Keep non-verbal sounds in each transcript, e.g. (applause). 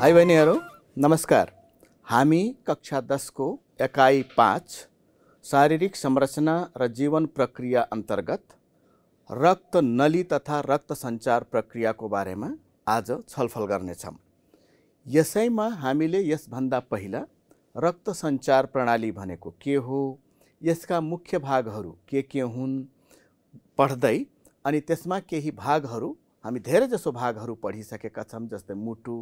भाइ बहिनीहरू नमस्कार हामी कक्षा दसको एकाइ पाँच शारीरिक संरचना र जीवन प्रक्रिया अन्तर्गत रक्त नली तथा रक्त सञ्चार प्रक्रियाको बारेमा आज छलफल गर्नेछौँ यसैमा हामीले यसभन्दा पहिला रक्त सञ्चार प्रणाली भनेको के हो यसका मुख्य भागहरू के के हुन् पढ्दै अनि त्यसमा केही भागहरू हामी धेरैजसो भागहरू पढिसकेका छौँ जस्तै मुटु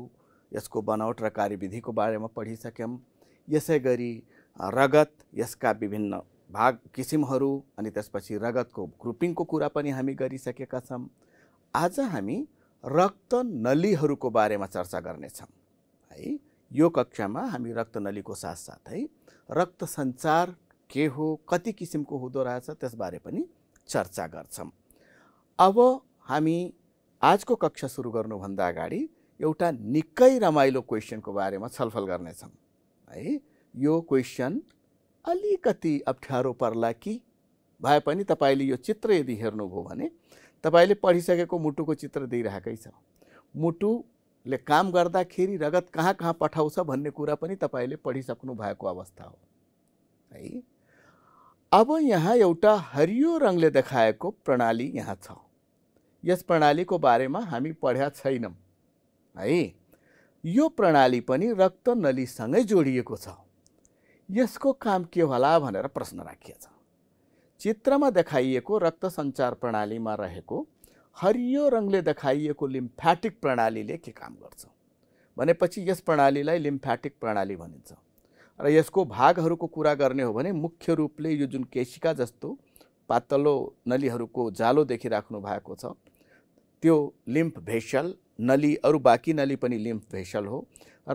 यसको बनावट र कार्यविधिको बारेमा पढिसक्यौँ यसै गरी रगत यसका विभिन्न भाग किसिमहरू अनि त्यसपछि रगतको ग्रुपिङको कुरा पनि हामी गरिसकेका छौँ आज हामी रक्त नलीहरूको बारेमा चर्चा गर्नेछौँ है यो कक्षामा हामी रक्त नलीको साथसाथै रक्त सञ्चार के हो कति किसिमको हुँदो रहेछ त्यसबारे पनि चर्चा गर्छौँ अब हामी आजको कक्षा सुरु गर्नुभन्दा अगाडि एउटा निकै रमाइलो क्वेसनको बारेमा छलफल गर्नेछौँ है यो क्वेसन अलिकति अप्ठ्यारो पर्ला कि भए पनि तपाईँले यो चित्र यदि हेर्नुभयो भने तपाईँले पढिसकेको मुटुको चित्र दिइरहेकै छ मुटुले काम गर्दाखेरि रगत कहाँ कहाँ पठाउँछ भन्ने कुरा पनि तपाईँले पढिसक्नु भएको अवस्था हो है अब यहाँ एउटा हरियो रङले देखाएको प्रणाली यहाँ छ यस प्रणालीको बारेमा हामी पढ्या छैनौँ है यो प्रणाली पनि रक्त नलीसँगै जोडिएको छ यसको काम के होला भनेर प्रश्न राखिएछ चित्रमा देखाइएको रक्त सञ्चार प्रणालीमा रहेको हरियो रङले देखाइएको लिम्फ्याटिक प्रणालीले के काम गर्छ भनेपछि यस प्रणालीलाई लिम्फ्याटिक प्रणाली भनिन्छ र यसको भागहरूको कुरा गर्ने हो भने मुख्य रूपले यो जुन केशिका जस्तो पातलो नलीहरूको जालो देखिराख्नु भएको छ त्यो लिम्फ भेसल नली अरू बाकी नली पनि लिम्फ भेसल हो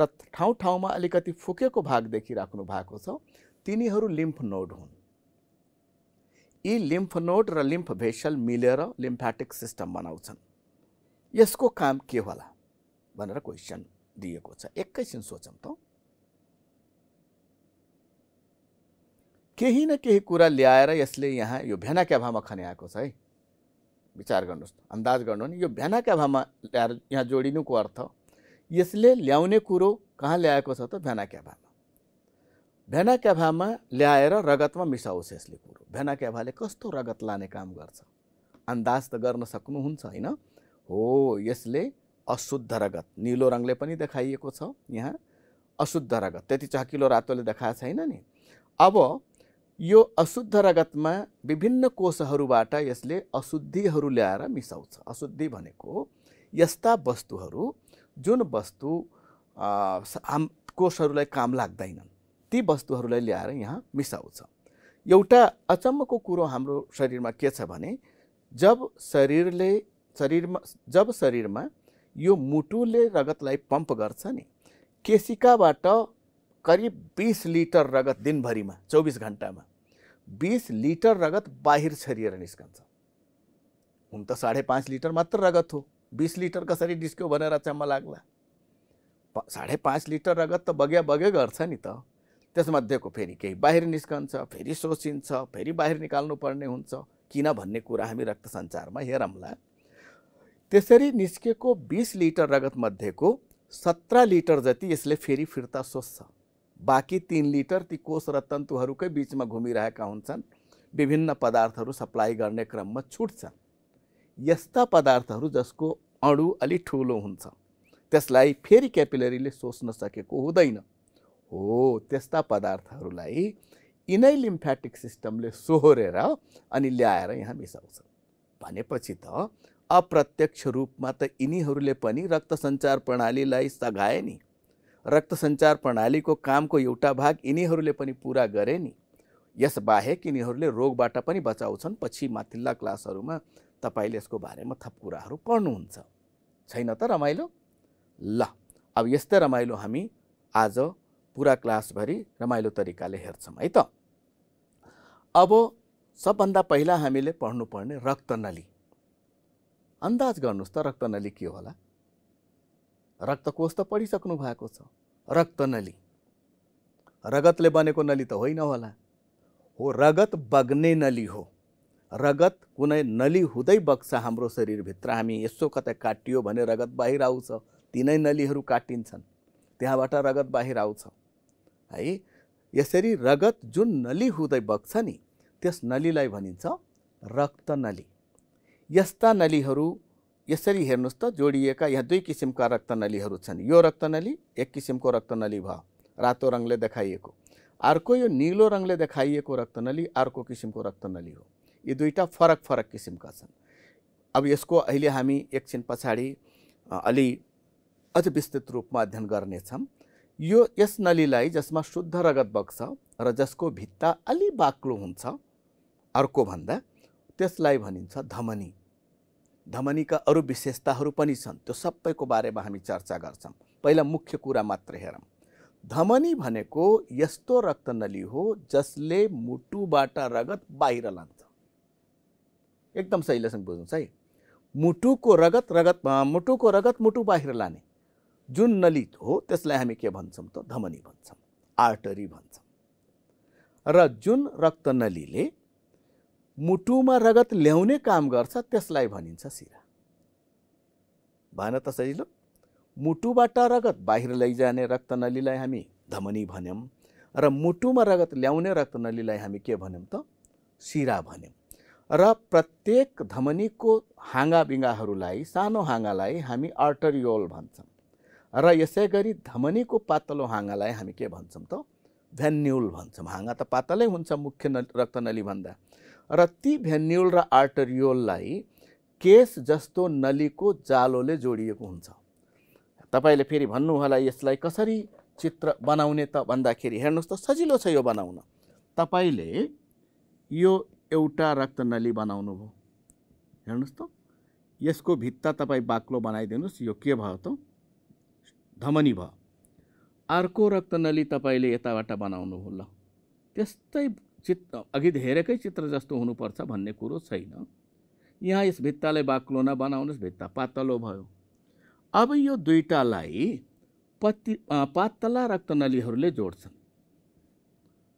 र ठाउँ ठाउँमा अलिकति फुकेको भाग देखिराख्नु भएको छ तिनीहरू लिम्फ नोड हुन् यी लिम्फ नोड र लिम्फ भेसल मिलेर लिम्फाटिक सिस्टम बनाउँछन् यसको काम के होला भनेर क्वेसन दिएको छ एकैछिन सोचौँ त केही न केही कुरा ल्याएर यसले यहाँ यो भेना क्याभामा खन्याएको छ है विचार गर्नुहोस् अन्दाज गर्नु नि यो भ्यानाका भामा ल्याएर यहाँ जोडिनुको अर्थ यसले ल्याउने कुरो कहाँ ल्याएको छ त भ्यानाक्या भामा भ्यानाक्या भामा ल्याएर रगतमा मिसाओस् यसले कुरो भ्यानाक्या भाले कस्तो रगत लाने काम गर्छ अन्दाज त गर्न सक्नुहुन्छ होइन हो यसले अशुद्ध रगत निलो रङले पनि देखाइएको छ यहाँ अशुद्ध रगत त्यति चहकिलो रातोले देखाएको छैन नि अब यो अशुद्ध रगतमा विभिन्न कोषहरूबाट यसले अशुद्धिहरू ल्याएर मिसाउँछ अशुद्धि भनेको यस्ता वस्तुहरू जुन वस्तु हाम कोषहरूलाई काम लाग्दैनन् ती वस्तुहरूलाई ल्याएर यहाँ मिसाउँछ एउटा अचम्मको कुरो हाम्रो शरीरमा के छ भने जब शरीरले शरीरमा जब शरीरमा यो मुटुले रगतलाई पम्प गर्छ नि केसिकाबाट करिब बिस लिटर रगत दिनभरिमा चौबिस घन्टामा बिस लिटर रगत बाहिर छरिएर निस्कन्छ हुन त साढे पाँच लिटर मात्र रगत हो बिस लिटर कसरी निस्क्यो भनेर चम्म लाग्ला साढे पाँच लिटर रगत त बगे बगे गर्छ नि त त्यसमध्येको फेरि केही बाहिर निस्कन्छ फेरि सोचिन्छ फेरि बाहिर निकाल्नुपर्ने हुन्छ किन भन्ने कुरा हामी रक्त सञ्चारमा हेरौँला त्यसरी निस्केको बिस लिटर रगतमध्येको सत्र लिटर जति यसले फेरि फिर्ता सोच्छ बाँकी तिन लिटर ती कोष र तन्तुहरूकै बिचमा घुमिरहेका हुन्छन् विभिन्न पदार्थहरू सप्लाई गर्ने क्रममा छुट्छन् यस्ता पदार्थहरू जसको अणु अलि ठुलो हुन्छ त्यसलाई फेरि क्यापिलरीले सोच्न सकेको हुँदैन हो त्यस्ता पदार्थहरूलाई यिनै लिम्फ्याटिक सिस्टमले सोहोरेर अनि ल्याएर यहाँ मिसाउँछ भनेपछि त अप्रत्यक्ष रूपमा त यिनीहरूले पनि रक्त सञ्चार प्रणालीलाई सघाए नि रक्त सञ्चार प्रणालीको कामको एउटा भाग यिनीहरूले पनि पुरा गरे नि यसबाहेक यिनीहरूले रोगबाट पनि बचाउँछन् पछि माथिल्ला क्लासहरूमा तपाईँले यसको बारेमा थप कुराहरू पढ्नुहुन्छ छैन त रमाइलो ल अब यस्तै रमाइलो हामी आज पुरा क्लासभरि रमाइलो तरिकाले हेर्छौँ है त अब सबभन्दा पहिला हामीले पढ्नुपर्ने रक्तनली अन्दाज गर्नुहोस् त रक्तनली के होला रक्तकोष त पढिसक्नु भएको छ रक्तनली रगतले बनेको नली त होइन होला हो रगत बग्ने नली हो रगत कुनै नली हुँदै बग्छ हाम्रो शरीरभित्र हामी यसो कतै काटियो भने रगत बाहिर आउँछ तिनै नलीहरू काटिन्छन् त्यहाँबाट रगत बाहिर आउँछ है यसरी रगत जुन नली हुँदै बग्छ नि त्यस नलीलाई भनिन्छ रक्त नली यस्ता नलीहरू यसरी हेर्नुहोस् त जोडिएका यहाँ दुई किसिमका रक्तनलीहरू छन् यो रक्तनली एक किसिमको रक्तनली भयो रातो रङले देखाइएको अर्को यो निलो रङले देखाइएको रक्तनली अर्को किसिमको रक्तनली हो यी दुईवटा फरक फरक किसिमका छन् अब यसको अहिले हामी एकछिन पछाडि अलि अझ विस्तृत रूपमा अध्ययन गर्नेछौँ यो यस नलीलाई जसमा शुद्ध रगत बग्छ र जसको भित्ता अलि बाक्लो हुन्छ अर्को भन्दा त्यसलाई भनिन्छ धमनी धमनीका अरू विशेषताहरू पनि छन् त्यो सबैको बारेमा हामी चर्चा गर्छौँ पहिला मुख्य कुरा मात्र हेरौँ धमनी भनेको यस्तो रक्तनली हो जसले मुटुबाट रगत बाहिर लान्छ एकदम सहिलेसँग बुझ्नुहोस् है मुटुको रगत रगत मुटुको रगत मुटु बाहिर लाने जुन नली हो त्यसलाई हामी के भन्छौँ त धमनी भन्छौँ आर्टरी भन्छौँ र जुन रक्तनलीले मुटुमा रगत ल्याउने काम गर्छ त्यसलाई भनिन्छ सिरा भएन त सजिलो मुटुबाट रगत बाहिर लैजाने रक्तनलीलाई हामी धमनी भन्यौँ र मुटुमा रगत ल्याउने रक्तनलीलाई हामी के भन्यौँ त सिरा भन्यौँ र प्रत्येक धमनीको हाँगाबिङ्गाहरूलाई सानो हाँगालाई हामी अर्टरियोल भन्छौँ र यसै गरी धमनीको पातलो हाँगालाई हामी के भन्छौँ त भेन्युल भन्छौँ हाँगा त पातलै हुन्छ मुख्य रक्तनली भन्दा र ती भेन्युल र आर्टरियोललाई केस जस्तो नलीको जालोले जोडिएको हुन्छ तपाईँले फेरि भन्नु होला यसलाई कसरी चित्र बनाउने त भन्दाखेरि हेर्नुहोस् त सजिलो छ यो बनाउन तपाईँले यो एउटा रक्तनली बनाउनु भयो हेर्नुहोस् त यसको भित्ता तपाईँ बाक्लो बनाइदिनुहोस् यो के भयो त धमनी भयो अर्को रक्तनली तपाईँले यताबाट बनाउनु होला ल त्यस्तै चित अघि धेरैकै चित्र जस्तो हुनुपर्छ भन्ने कुरो छैन यहाँ यस भित्तालाई बाक्लो नबनाउनुहोस् भित्ता पातलो भयो अब यो दुईवटालाई पति पातला रक्तनलीहरूले जोड्छन्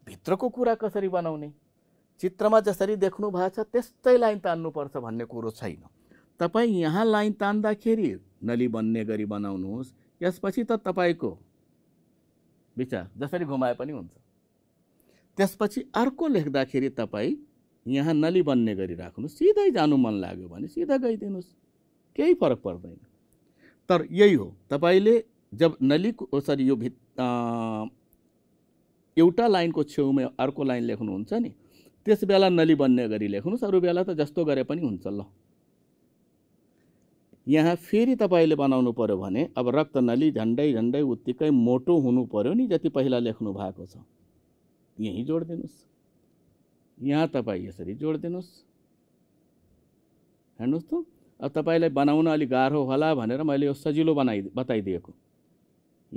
भित्रको कुरा कसरी बनाउने चित्रमा जसरी देख्नु भएको छ त्यस्तै लाइन तान्नुपर्छ भन्ने कुरो छैन तपाईँ यहाँ लाइन तान्दाखेरि नली बन्ने गरी बनाउनुहोस् यसपछि त तपाईँको विचार जसरी घुमाए पनि हुन्छ त्यसपछि अर्को लेख्दाखेरि तपाईँ यहाँ नली बन्ने गरी राख्नु सिधै जानु मन लाग्यो भने सिधा गइदिनुहोस् केही फरक पर्दैन तर यही हो तपाईँले जब नलीको सरी यो भित एउटा लाइनको छेउमा अर्को लाइन लेख्नुहुन्छ नि त्यस बेला नली बन्ने गरी लेख्नुहोस् अरू बेला त जस्तो गरे पनि हुन्छ ल यहाँ फेरि तपाईँले बनाउनु पऱ्यो भने अब रक्त नली झन्डै झन्डै उत्तिकै मोटो हुनु पऱ्यो नि जति पहिला लेख्नु भएको छ यहीं जोड़ दिनुस यहाँ तपाईँ यसरी जोड दिन हेर्नुहोस् त अब तपाईँलाई बनाउन अलिक गाह्रो होला भनेर मैले यो सजिलो बनाइ बताइदिएको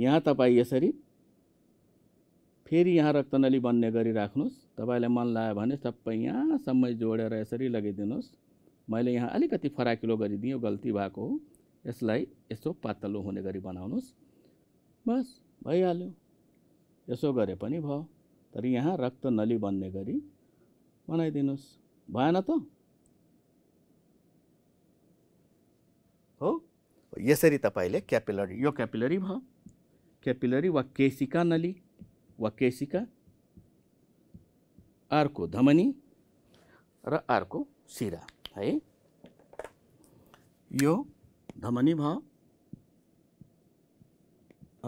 यहाँ तपाईँ यसरी फेरि यहाँ रक्तनली तो बन्ने गरी राख्नुहोस् तपाईँलाई मन लाग्यो भने सबै जोड़े जोडेर यसरी लगाइदिनुहोस् मैले यहाँ अलिकति फराकिलो गरिदिएँ यो गल्ती भएको हो यसलाई यसो पातलो हुने गरी बनाउनुहोस् बस भइहाल्यो यसो गरे पनि भयो तर यहाँ रक्त नली बन्ने गरी बनाइदिनुहोस् भएन त हो यसरी तपाईँले क्यापिलरी यो क्यापिलरी भयो क्यापिलरी वा केसिका नली वा केसिका अर्को धमनी र अर्को सिरा है यो धमनी भयो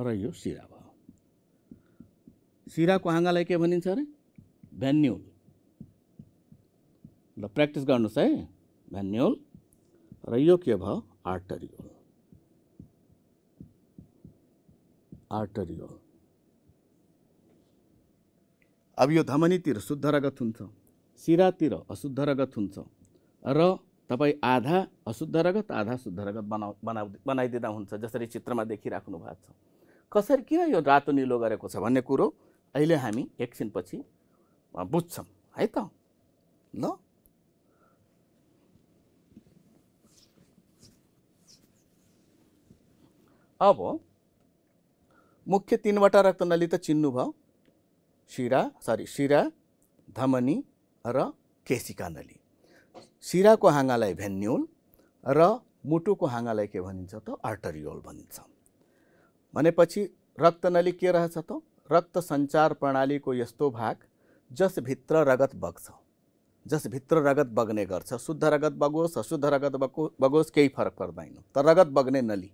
र यो सिरा भयो सिराको हाँगालाई के भनिन्छ अरे भ्यान्युल ल प्र्याक्टिस गर्नुहोस् है भ्यान्युल र यो के भयो आर्टरियोल आर्टरियोल अब यो धमनीतिर शुद्ध रगत हुन्छ सिरातिर अशुद्ध रगत हुन्छ र तपाईँ आधा अशुद्ध रगत आधा शुद्ध रगत बना बनाउ बनाइदिँदा हुन्छ जसरी चित्रमा देखिराख्नु भएको छ कसरी किन यो रातो निलो गरेको छ भन्ने कुरो अहिले हामी एकछिनपछि बुझ्छौँ है त ल अब मुख्य तिनवटा रक्तनली त चिन्नुभयो शिरा सरी शिरा धमनी र केसिका नली शिराको हाँगालाई भेन्युल र मुटुको हाँगालाई के भनिन्छ त अर्टरियोल भनिन्छ भनेपछि रक्तनली के रहेछ त रक्त सञ्चार प्रणालीको यस्तो भाग जसभित्र रगत बग्छ जसभित्र रगत बग्ने गर्छ शुद्ध रगत बगोस् अशुद्ध रगत बगो बगोस् केही फरक पर्दैन तर रगत बग्ने नली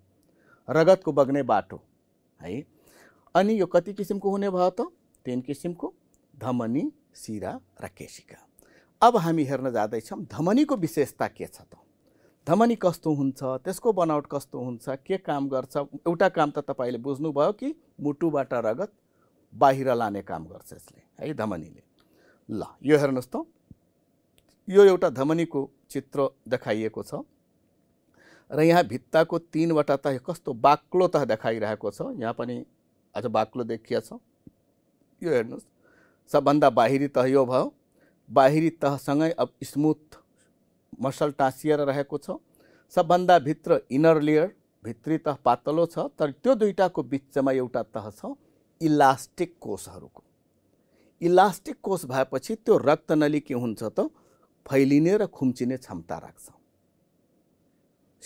रगतको बग्ने बाटो है अनि यो कति किसिमको हुने भयो त तिन किसिमको धमनी सिरा र केसिका अब हामी हेर्न जाँदैछौँ धमनीको विशेषता के छ त धमनी कस्तो हुन्छ त्यसको बनावट कस्तो हुन्छ के काम गर्छ एउटा काम त तपाईँले बुझ्नुभयो कि मुटुबाट रगत बाहिर लाने काम गर्छ यसले है धमनीले ल यो हेर्नुहोस् त यो एउटा धमनीको चित्र देखाइएको छ र यहाँ भित्ताको तिनवटा तह कस्तो बाक्लो तह देखाइरहेको छ यहाँ पनि अझ बाक्लो देखिया छ यो हेर्नुहोस् सबभन्दा बाहिरी तह यो भयो बाहिरी तहसँगै अब स्मुथ मसल टाँसिएर रहेको छ सबभन्दा भित्र इनर लेयर भित्री तह पातलो छ तर त्यो दुइटाको बिचमा एउटा तह छ इलास्टिक कोषहरूको इलास्टिक कोष भएपछि त्यो रक्तनली के हुन्छ त फैलिने र खुम्चिने क्षमता राख्छ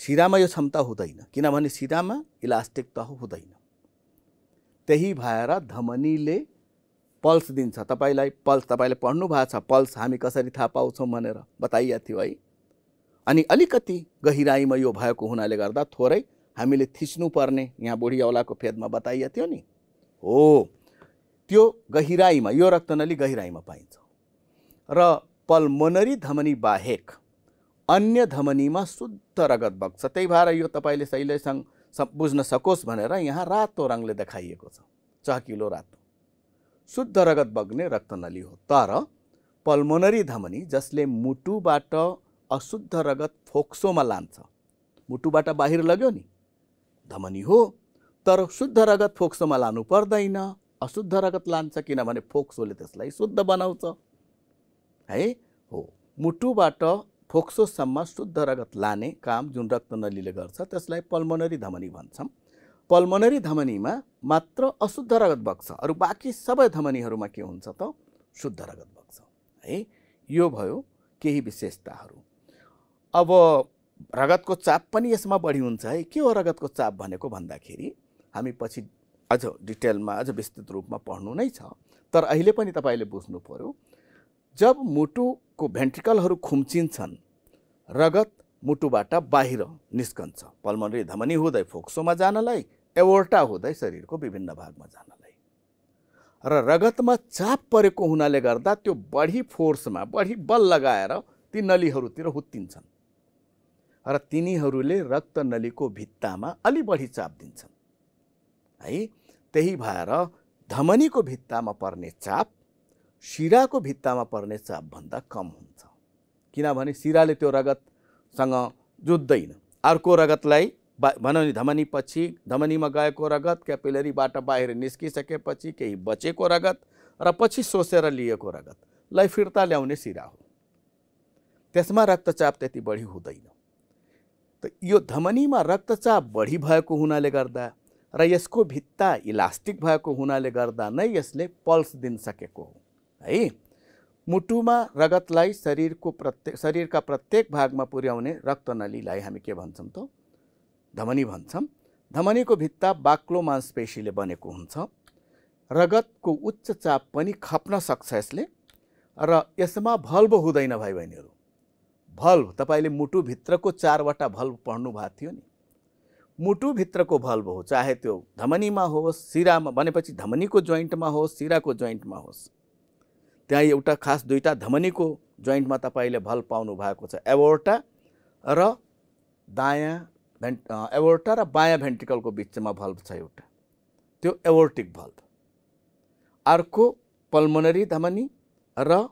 सिरामा यो क्षमता हुँदैन किनभने सिरामा इलास्टिक त हुँदैन त्यही भएर धमनीले पल्स दिन्छ तपाईँलाई पल्स तपाईँले पढ्नु भएको छ पल्स हामी कसरी थाहा पाउँछौँ भनेर बताइएको थियो है अनि अलिकति गहिराइमा यो भएको हुनाले गर्दा थोरै हामीले थिच्नुपर्ने यहाँ बुढी औलाको फेदमा बताइएको थियो नि हो त्यो गहिराइमा यो रक्तनली गहिराइमा पाइन्छ र पल्मोनरी धमनी बाहेक अन्य धमनीमा शुद्ध रगत बग्छ त्यही भएर यो तपाईँले शैलेसँग बुझ्न सकोस् भनेर यहाँ रातो रङले देखाइएको छ चहकिलो रातो शुद्ध रगत बग्ने रक्तनली हो तर पल्मोनरी धमनी जसले मुटुबाट अशुद्ध रगत फोक्सोमा लान्छ मुटुबाट बाहिर लग्यो नि धमनी हो तर शुद्ध रगत फोक्सोमा लानु पर्दैन अशुद्ध रगत लान्छ किनभने फोक्सोले त्यसलाई शुद्ध बनाउँछ है हो मुटुबाट फोक्सोसम्म शुद्ध रगत लाने काम जुन रक्तनलीले गर्छ त्यसलाई पल्मोनरी धमनी भन्छौँ पल्मोनरी धमनीमा मात्र अशुद्ध रगत बग्छ अरू बाँकी सबै धमनीहरूमा के हुन्छ त शुद्ध रगत बग्छ है यो भयो केही विशेषताहरू अब रगतको चाप पनि यसमा बढी हुन्छ है के हो रगतको चाप भनेको भन्दाखेरि हामी पछि अझ डिटेलमा अझ विस्तृत रूपमा पढ्नु नै छ तर अहिले पनि तपाईँले बुझ्नु पऱ्यो जब मुटुको भेन्ट्रिकलहरू खुम्चिन्छन् रगत मुटुबाट बाहिर निस्कन्छ पल्मनरी धमनी हुँदै फोक्सोमा जानलाई एवोर्टा हुँदै शरीरको विभिन्न भागमा जानलाई र रगतमा चाप परेको हुनाले गर्दा त्यो बढी फोर्समा बढी बल लगाएर ती नलीहरूतिर हुत्तिन्छन् र तिनीहरूले रक्त नलीको भित्तामा अलि बढी चाप दिन्छन् है त्यही भएर धमनीको भित्तामा पर्ने चाप सिराको भित्तामा पर्ने चापभन्दा कम हुन्छ किनभने सिराले त्यो रगतसँग जुत्दैन अर्को रगतलाई बा भनौँ नि धमनी पछि धमनीमा गएको रगत क्यापिलरीबाट बाहिर निस्किसकेपछि केही बचेको रगत र पछि सोसेर लिएको रगतलाई फिर्ता ल्याउने सिरा हो त्यसमा रक्तचाप त्यति बढी हुँदैन त यो धमनीमा रक्तचाप बढी भएको हुनाले गर्दा र यसको भित्ता इलास्टिक भएको हुनाले गर्दा नै यसले पल्स दिन सकेको हो है मुटुमा रगतलाई शरीरको प्रत्येक शरीरका प्रत्येक भागमा पुर्याउने रक्तनलीलाई हामी के भन्छौँ त धमनी भन्छौँ धमनीको भित्ता बाक्लो मांसपेशीले बनेको हुन्छ रगतको उच्च चाप पनि खप्न सक्छ यसले र यसमा भल्भ हुँदैन भाइ बहिनीहरू भल्भ तपाईँले मुटुभित्रको चारवटा भल्भ पढ्नु भएको थियो नि मुटुभित्रको भल्भ हो चाहे त्यो धमनीमा होस् सिरामा भनेपछि धमनीको जोइन्टमा होस् सिराको जोइन्टमा होस् त्यहाँ एउटा खास दुईवटा धमनीको जोइन्टमा तपाईँले भल्भ पाउनु भएको छ एवोर्टा र दायाँ भेन्ट एवोर्टा र बायाँ भेन्टिकलको बिचमा भल्भ छ एउटा त्यो एवोर्टिक भल्भ अर्को पल्मोनरी धमनी र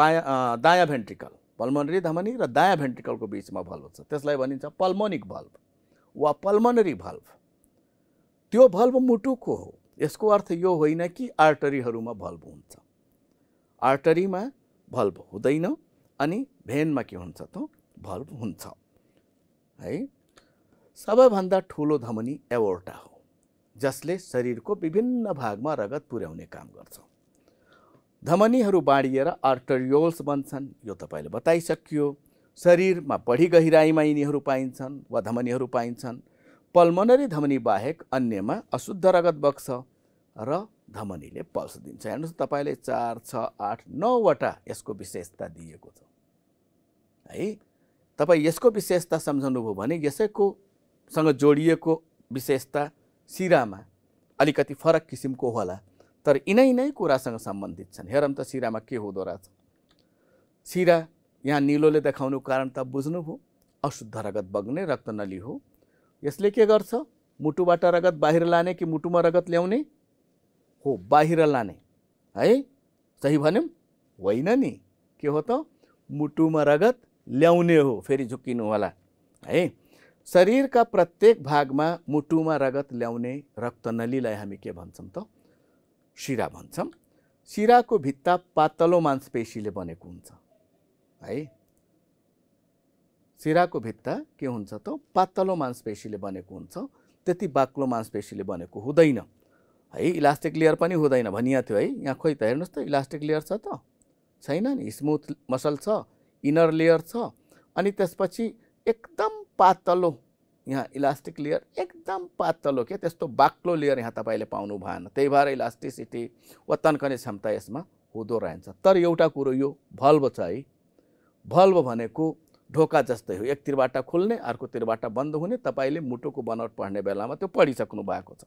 बायाँ दायाँ भेन्ट्रिकल पल्मोनरी धमनी र दायाँ भेन्ट्रिकलको बिचमा भल्भ छ त्यसलाई भनिन्छ पल्मोनिक भल्भ वा पल्मनरी भल्भ त्यो भल्भ मुटुको हो यसको अर्थ यो होइन कि आर्टरीहरूमा भल्भ हुन्छ आर्टरीमा भल्भ हुँदैन अनि भेनमा के हुन्छ त भल्भ हुन्छ है सबैभन्दा ठुलो धमनी एवोर्टा हो जसले शरीरको विभिन्न भागमा रगत पुर्याउने काम गर्छ धमनीहरू बाँडिएर आर्टरियोल्स बन्छन् यो तपाईँले बताइसकियो शरीरमा बढी गहिराईमा यिनीहरू पाइन्छन् वा धमनीहरू पाइन्छन् पल्मोनरी धमनी बाहेक अन्यमा अशुद्ध रगत बग्छ र धमनीले पल्स दिन्छ हेर्नुहोस् तपाईँले चार छ आठ नौवटा यसको विशेषता दिएको छ है तपाईँ यसको विशेषता सम्झनुभयो भने यसैकोसँग जोडिएको विशेषता सिरामा अलिकति फरक किसिमको होला तर यिनै नै कुरासँग सम्बन्धित छन् हेरौँ त सिरामा के हुँदो रहेछ सिरा यहाँ निलोले देखाउनुको कारण त बुझ्नु बुझ्नुभयो अशुद्ध रगत बग्ने रक्तनली हो यसले के गर्छ मुटुबाट रगत बाहिर लाने कि मुटुमा रगत ल्याउने हो बाहिर लाने है सही भन्यौँ होइन नि के हो त मुटुमा रगत ल्याउने हो फेरि झुक्किनु होला है शरीरका प्रत्येक भागमा मुटुमा रगत ल्याउने रक्तनलीलाई हामी के भन्छौँ त शिरा भन्छौँ शिराको भित्ता पातलो मांसपेशीले बनेको हुन्छ है सिराको भित्ता के हुन्छ त पातलो मांसपेशीले बनेको हुन्छ त्यति बाक्लो मांसपेशीले बनेको हुँदैन है इलास्टिक लेयर पनि हुँदैन भनिया थियो है यहाँ खोइ त हेर्नुहोस् त इलास्टिक लेयर छ त छैन नि स्मुथ मसल छ इनर लेयर छ अनि त्यसपछि एकदम पातलो यहाँ इलास्टिक लेयर एकदम पातलो के त्यस्तो बाक्लो लेयर यहाँ तपाईँले पाउनु भएन त्यही भएर इलास्टिसिटी वा तन्कने क्षमता यसमा हुँदो रहन्छ तर एउटा कुरो यो भल्भ छ है भल्ब भनेको ढोका जस्तै हो एकतिरबाट खुल्ने अर्कोतिरबाट बन्द हुने तपाईँले मुटुको बनावट पढ्ने बेलामा त्यो पढिसक्नु भएको छ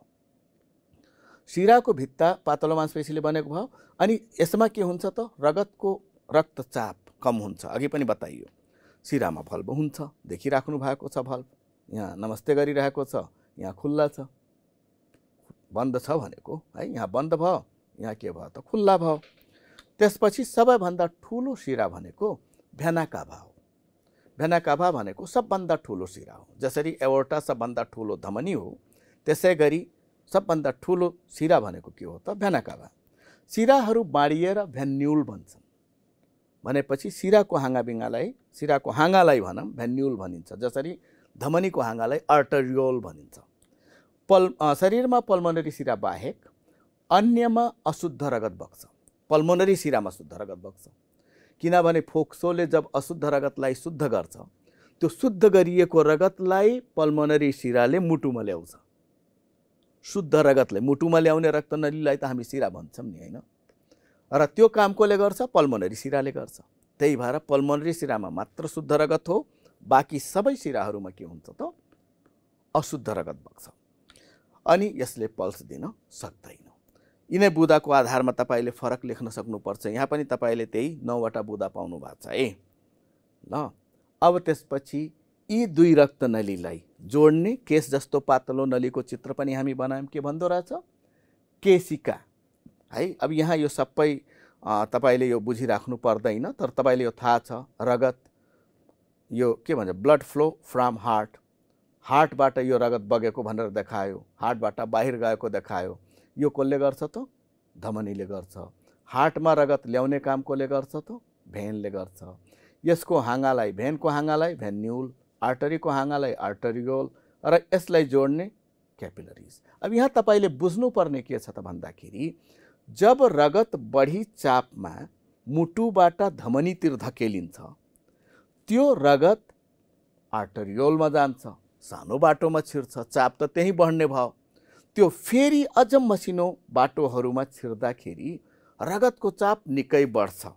सिराको भित्ता पातलो मांसपेसीले बनेको भयो अनि यसमा के हुन्छ त रगतको रक्तचाप कम हुन्छ अघि पनि बताइयो सिरामा भल्ब हुन्छ देखिराख्नु भएको छ भल्ब यहाँ नमस्ते गरिरहेको छ यहाँ खुल्ला छ बन्द छ भनेको है यहाँ बन्द भयो यहाँ के भयो त खुल्ला भयो त्यसपछि सबैभन्दा ठुलो सिरा भनेको भेनाकाभा हो भ्यानाकाभा भनेको सबभन्दा ठुलो सिरा हो जसरी एवटा सबभन्दा ठुलो धमनी हो त्यसै गरी सबभन्दा ठुलो सिरा भनेको के हो त भेनाकाभा सिराहरू बाँडिएर भेन्युल भन्छन् भनेपछि सिराको हाँगाबिङ्गालाई सिराको हाँगालाई भनौँ भेन्युल भनिन्छ जसरी धमनीको हाँगालाई अर्टरियोल भनिन्छ पल शरीरमा पल्मोनरी सिरा बाहेक अन्यमा अशुद्ध रगत बग्छ पल्मोनरी सिरामा शुद्ध रगत बग्छ किनभने फोक्सोले जब अशुद्ध रगतलाई शुद्ध गर्छ त्यो शुद्ध गरिएको रगतलाई पल्मोनरी सिराले मुटुमा ल्याउँछ शुद्ध रगतले मुटुमा ल्याउने रक्तनलीलाई त हामी सिरा भन्छौँ नि होइन र त्यो काम कसले गर्छ पल्मोनरी सिराले गर्छ त्यही भएर पल्मोनरी सिरामा मात्र शुद्ध रगत हो बाँकी सबै सिराहरूमा के हुन्छ त अशुद्ध रगत बग्छ अनि यसले पल्स दिन सक्दैन यिनै बुदाको आधारमा तपाईँले फरक लेख्न सक्नुपर्छ यहाँ पनि तपाईँले त्यही नौवटा बुदा पाउनु भएको छ है ल अब त्यसपछि यी दुई रक्त नलीलाई जोड्ने केस जस्तो पातलो नलीको चित्र पनि हामी बनायौँ के भन्दो रहेछ केसिका है अब यहाँ यो सबै तपाईँले यो बुझिराख्नु पर्दैन तर तपाईँले यो थाहा छ रगत यो के भन्छ ब्लड फ्लो फ्रम हार्ट हार्टबाट यो रगत बगेको भनेर देखायो हार्टबाट बाहिर गएको देखायो यो कसले गर्छ त धमनीले गर्छ हार्टमा रगत ल्याउने काम कसले गर्छ त भेनले गर्छ यसको हाँगालाई भेनको हाँगालाई भेन्युल आर्टरीको हाँगालाई आर्टरियोल र यसलाई जोड्ने क्यापिलरिज अब यहाँ तपाईँले बुझ्नुपर्ने के छ त भन्दाखेरि जब रगत बढी चापमा मुटुबाट धमनीतिर धकेलिन्छ त्यो रगत आर्टरियोलमा जान्छ सानो बाटोमा छिर्छ चाप त त्यहीँ बढ्ने भयो त्यो फेरि अझ मसिनो बाटोहरूमा छिर्दाखेरि रगतको चाप निकै बढ्छ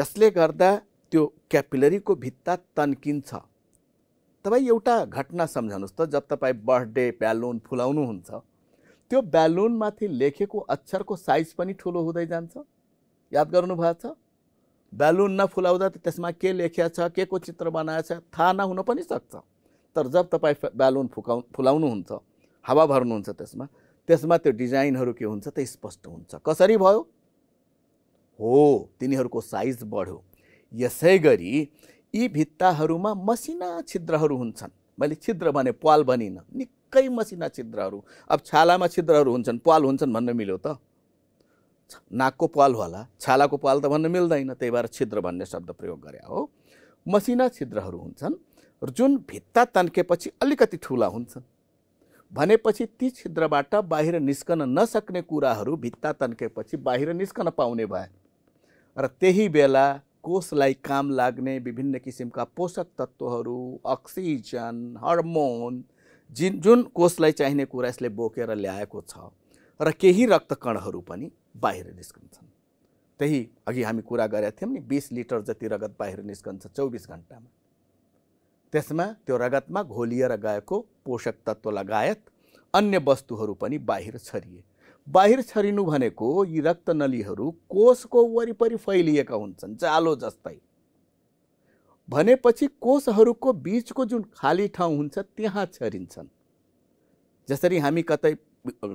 जसले गर्दा त्यो क्यापिलरीको भित्ता तन्किन्छ तपाईँ एउटा घटना सम्झाउनुहोस् त जब तपाईँ बर्थडे ब्यालुन फुलाउनुहुन्छ त्यो ब्यालुनमाथि लेखेको अक्षरको साइज पनि ठुलो हुँदै जान्छ याद गर्नुभएको छ ब्यालुन नफुलाउँदा त त्यसमा के लेखिया छ के को चित्र बनाएछ थाहा नहुन पनि सक्छ तर जब तपाईँ ब्यालुन फुकाउ फुलाउनुहुन्छ हावा भर्नुहुन्छ त्यसमा त्यसमा त्यो डिजाइनहरू के हुन्छ त स्पष्ट हुन्छ कसरी भयो हो तिनीहरूको साइज बढ्यो यसै गरी यी भित्ताहरूमा मसिना छिद्रहरू हुन्छन् मैले छिद्र भने पाल भनिनँ निकै मसिना छिद्रहरू अब छालामा छिद्रहरू हुन्छन् पाल हुन्छन् भन्न मिल्यो त नाकको पाल होला छालाको पाल त भन्न मिल्दैन त्यही भएर छिद्र भन्ने शब्द प्रयोग गरे हो मसिना छिद्रहरू हुन्छन् जुन भित्ता तन्केपछि अलिकति ठुला हुन्छन् भनेपछि ती छिद्रबाट बाहिर निस्कन नसक्ने कुराहरू भित्ता तन्केपछि बाहिर निस्कन पाउने भए र त्यही बेला कोषलाई काम लाग्ने विभिन्न किसिमका पोषक तत्त्वहरू अक्सिजन हर्मोन जिन जुन कोषलाई चाहिने कुरा यसले बोकेर ल्याएको छ र केही रक्त कणहरू पनि बाहिर निस्कन्छन् त्यही अघि हामी कुरा गरेका थियौँ नि बिस लिटर जति रगत बाहिर निस्कन्छ चौबिस घन्टामा त्यसमा त्यो रगतमा घोलिएर गएको पोषक तत्त्व लगायत अन्य वस्तुहरू पनि बाहिर छरिए बाहिर छरिनु भनेको यी रक्त नलीहरू कोषको वरिपरि फैलिएका हुन्छन् जालो जस्तै भनेपछि कोषहरूको बिचको जुन खाली ठाउँ हुन्छ त्यहाँ छरिन्छन् जसरी हामी कतै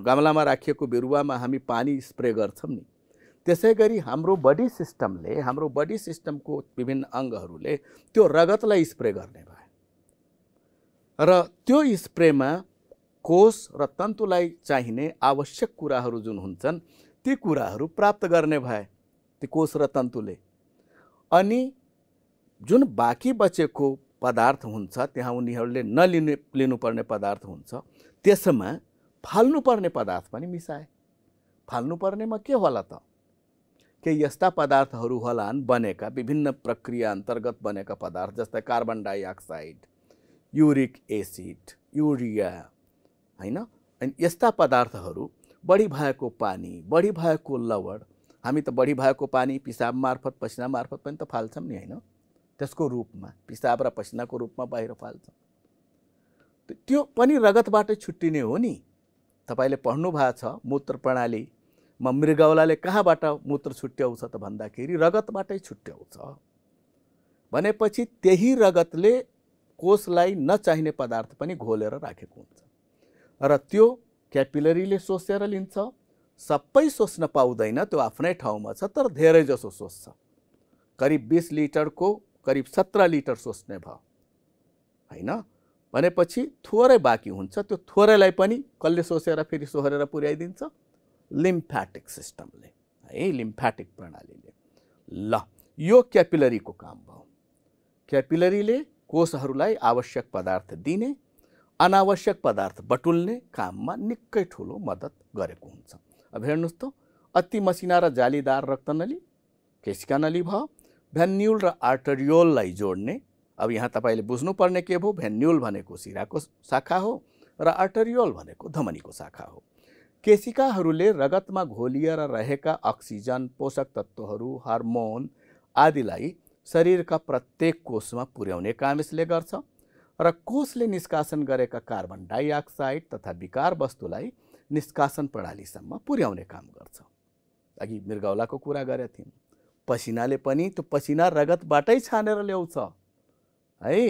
गमलामा राखिएको बिरुवामा हामी पानी स्प्रे गर्छौँ नि त्यसै गरी हाम्रो बडी सिस्टमले हाम्रो बडी सिस्टमको विभिन्न अङ्गहरूले त्यो रगतलाई स्प्रे गर्ने भयो र त्यो स्प्रेमा कोष र तन्तुलाई चाहिने आवश्यक कुराहरू जुन हुन्छन् ती कुराहरू प्राप्त गर्ने भए ती कोष र तन्तुले अनि जुन बाँकी बचेको पदार्थ हुन्छ त्यहाँ उनीहरूले नलिने लिनुपर्ने पदार्थ हुन्छ त्यसमा फाल्नुपर्ने पदार्थ पनि मिसाए फाल्नुपर्नेमा के होला त के यस्ता पदार्थहरू होलान् बनेका विभिन्न प्रक्रिया अन्तर्गत बनेका पदार्थ जस्तै carbon dioxide uric acid urea होइन अनि यस्ता पदार्थहरू बढी भएको पानी बढी भएको लवड हामी त बढी भएको पानी पिसाब मार्फत पसिना मार्फत पनि त फाल्छौँ नि होइन त्यसको रूपमा पिसाब र पसिनाको रूपमा बाहिर फाल्छौँ त्यो पनि रगतबाट छुट्टिने हो नि तपाईँले पढ्नु भएको छ मूत्र प्रणालीमा मृगौलाले कहाँबाट मूत्र छुट्याउँछ त भन्दाखेरि रगतबाटै छुट्याउँछ भनेपछि त्यही रगतले कोषलाई नचाहिने पदार्थ पनि घोलेर राखेको हुन्छ र त्यो क्यापिलरीले सोसेर लिन्छ सबै सोच्न पाउँदैन त्यो आफ्नै ठाउँमा छ तर धेरै जसो सोच्छ करिब बिस लिटरको करिब सत्र लिटर सोच्ने भयो होइन भनेपछि थोरै बाँकी हुन्छ त्यो थोरैलाई पनि कसले सोसेर फेरि सोहोरेर पुर्याइदिन्छ लिम्फ्याटिक सिस्टमले है लिम्फ्याटिक प्रणालीले ल यो क्यापिलरीको काम भयो क्यापिलरीले कोषहरूलाई आवश्यक पदार्थ दिने अनावश्यक पदार्थ बटुल्ने काममा निकै ठुलो मद्दत गरेको हुन्छ अब हेर्नुहोस् त अति मसिना र जालीदार रक्तनली केसिका नली भयो भेन्युल र आर्टरियोललाई जोड्ने अब यहाँ तपाईँले बुझ्नुपर्ने के भयो भेन्युल भनेको सिराको शाखा हो र आर्टरियोल भनेको धमनीको शाखा हो केसिकाहरूले रगतमा घोलिएर रहेका अक्सिजन पोषक तत्त्वहरू हर्मोन आदिलाई शरीरका प्रत्येक कोषमा पुर्याउने काम यसले गर्छ र कोषले निष्कासन गरेका कार्बन डाइअक्साइड तथा विकार वस्तुलाई निष्कासन प्रणालीसम्म पुर्याउने काम गर्छ अघि मृगौलाको कुरा गरेका थियौँ पसिनाले पनि त्यो पसिना रगतबाटै छानेर ल्याउँछ है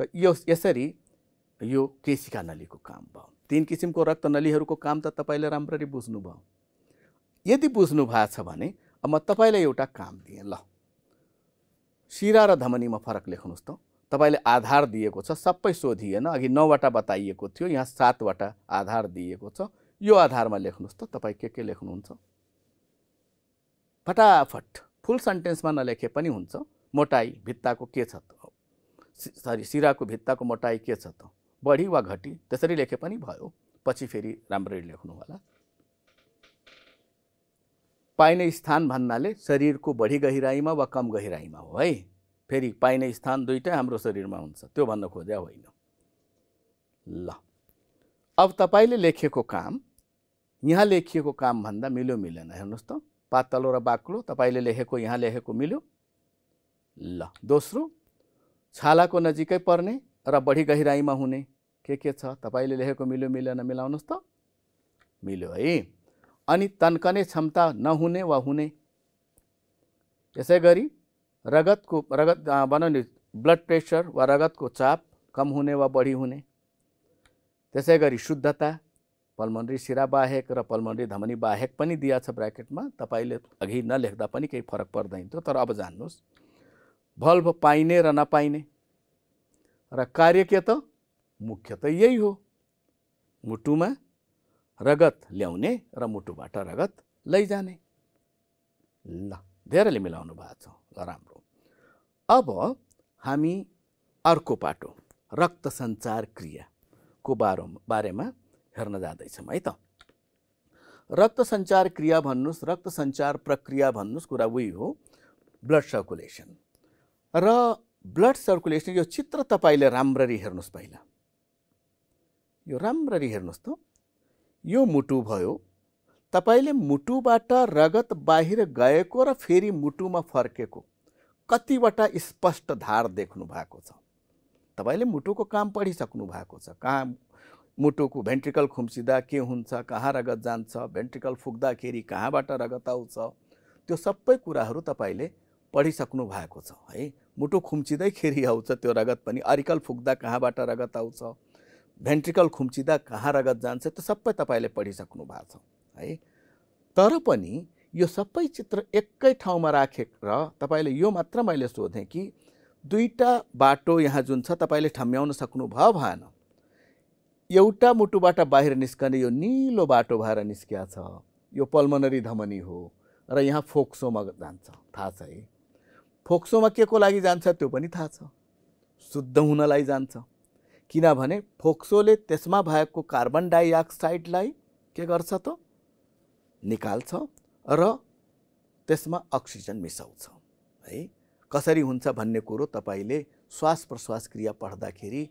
त यो यसरी यो केशिका नलीको काम भयो तिन किसिमको रक्त नलीहरूको काम त तपाईँले राम्ररी बुझ्नुभयो यदि बुझ्नु भएको छ भने अब म तपाईँलाई एउटा काम दिएँ ल शिरा र धमनीमा फरक लेख्नुहोस् त तपाईँले आधार दिएको छ सबै सोधिएन अघि नौवटा बताइएको थियो यहाँ सातवटा आधार दिएको छ यो आधारमा लेख्नुहोस् त तपाईँ के के लेख्नुहुन्छ फटाफट फुल सेन्टेन्समा नलेखे पनि हुन्छ मोटाइ भित्ताको के छ त सरी सिराको भित्ताको मोटाई के छ त बढी वा घटी त्यसरी लेखे पनि भयो पछि फेरि राम्ररी लेख्नु होला पाइने स्थान भन्नाले शरीरको बढी गहिराइमा वा कम गहिराइमा हो है फेरि पाइने स्थान दुइटै हाम्रो शरीरमा हुन्छ त्यो भन्न खोज्या होइन ल अब तपाईँले लेखेको काम यहाँ लेखिएको काम भन्दा मिल्यो मिलेन हेर्नुहोस् त पातलो र बाक्लो तपाईँले लेखेको यहाँ लेखेको मिल्यो ल दोस्रो छालाको नजिकै पर्ने र बढी गहिराइमा हुने के के छ तपाईँले लेखेको मिल्यो मिलेन मिलाउनुहोस् त मिल्यो है अनि तन्कने क्षमता नहुने वा हुने यसै गरी रगतको रगत भनौँ नि ब्लड प्रेसर वा रगतको चाप कम हुने वा बढी हुने त्यसै गरी शुद्धता पल्मन्ड्री सिरा बाहेक र पल्मन्ड्री धमनी बाहेक पनि दिया छ ब्राकेटमा तपाईँले अघि नलेख्दा पनि केही फरक पर्दैन थियो तर अब जान्नुहोस् भल्भ पाइने र नपाइने र कार्य के त मुख्य त यही हो मुटुमा रगत ल्याउने र मुटुबाट रगत लैजाने ल धेरैले मिलाउनु भएको छ ल राम्रो अब हामी अर्को पाटो रक्त सञ्चार क्रियाको बारे बारेमा हेर्न जाँदैछौँ है त रक्त सञ्चार क्रिया भन्नुहोस् रक्त सञ्चार प्रक्रिया भन्नुहोस् कुरा उही हो ब्लड सर्कुलेसन र ब्लड सर्कुलेसन यो चित्र तपाईँले राम्ररी हेर्नुहोस् पहिला यो राम्ररी हेर्नुहोस् त यो मुटु भयो तपाईँले मुटुबाट रगत बाहिर गएको र फेरि मुटुमा फर्केको कतिवटा स्पष्ट धार देख्नु भएको छ तपाईँले मुटुको काम पढिसक्नु भएको छ कहाँ मुटुको भेन्ट्रिकल खुम्सिँदा के हुन्छ कहाँ रगत जान्छ भेन्ट्रिकल फुक्दाखेरि कहाँबाट रगत आउँछ त्यो सबै कुराहरू तपाईँले पढिसक्नु भएको छ है मुटु खुम्चिँदैखेरि (laughs) आउँछ त्यो रगत पनि अरिकल फुक्दा कहाँबाट रगत आउँछ भेन्ट्रिकल खुम्चिँदा कहाँ रगत जान्छ त्यो सबै तपाईँले पढिसक्नु भएको छ है तर पनि यो सबै चित्र एकै ठाउँमा राखेर रा, तपाईँले यो मात्र मैले सोधेँ कि दुईवटा बाटो यहाँ जुन छ तपाईँले सक्नु सक्नुभयो भएन एउटा मुटुबाट बाहिर निस्कने यो निलो बाटो भएर निस्किया छ यो पल्मनरी धमनी हो र यहाँ फोक्सोमा जान्छ थाहा छ है फोक्सोमा के को लागि जान्छ त्यो पनि थाहा छ शुद्ध हुनलाई जान्छ किनभने फोक्सोले त्यसमा भएको कार्बन डाइअक्साइडलाई के गर्छ त निकाल्छ र त्यसमा अक्सिजन मिसाउँछ है कसरी हुन्छ भन्ने कुरो तपाईँले श्वास प्रश्वास क्रिया पढ्दाखेरि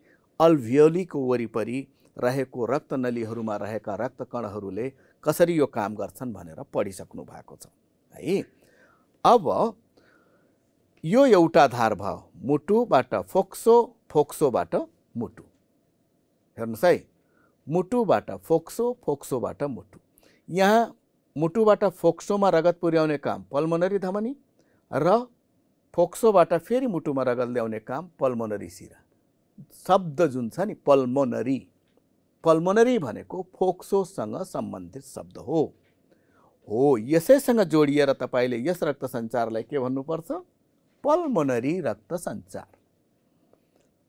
अल्भियोलीको वरिपरि रहेको रक्त नलीहरूमा रहेका रक्त कणहरूले कसरी यो काम गर्छन् भनेर पढिसक्नु भएको छ है अब यो एउटा धार भयो मुटुबाट फोक्सो फोक्सोबाट मुटु हेर्नुहोस् है मुटुबाट फोक्सो फोक्सोबाट मुटु यहाँ मुटुबाट फोक्सोमा रगत पुर्याउने काम पल्मोनरी धमनी र फोक्सोबाट फेरि मुटुमा रगत ल्याउने काम पल्मोनरी सिरा शब्द जुन छ नि पल्मोनरी पल्मोनरी भनेको फोक्सोसँग सम्बन्धित शब्द हो हो यसैसँग जोडिएर तपाईँले यस रक्त सञ्चारलाई के भन्नुपर्छ पल्मोनरी रक्त सञ्चार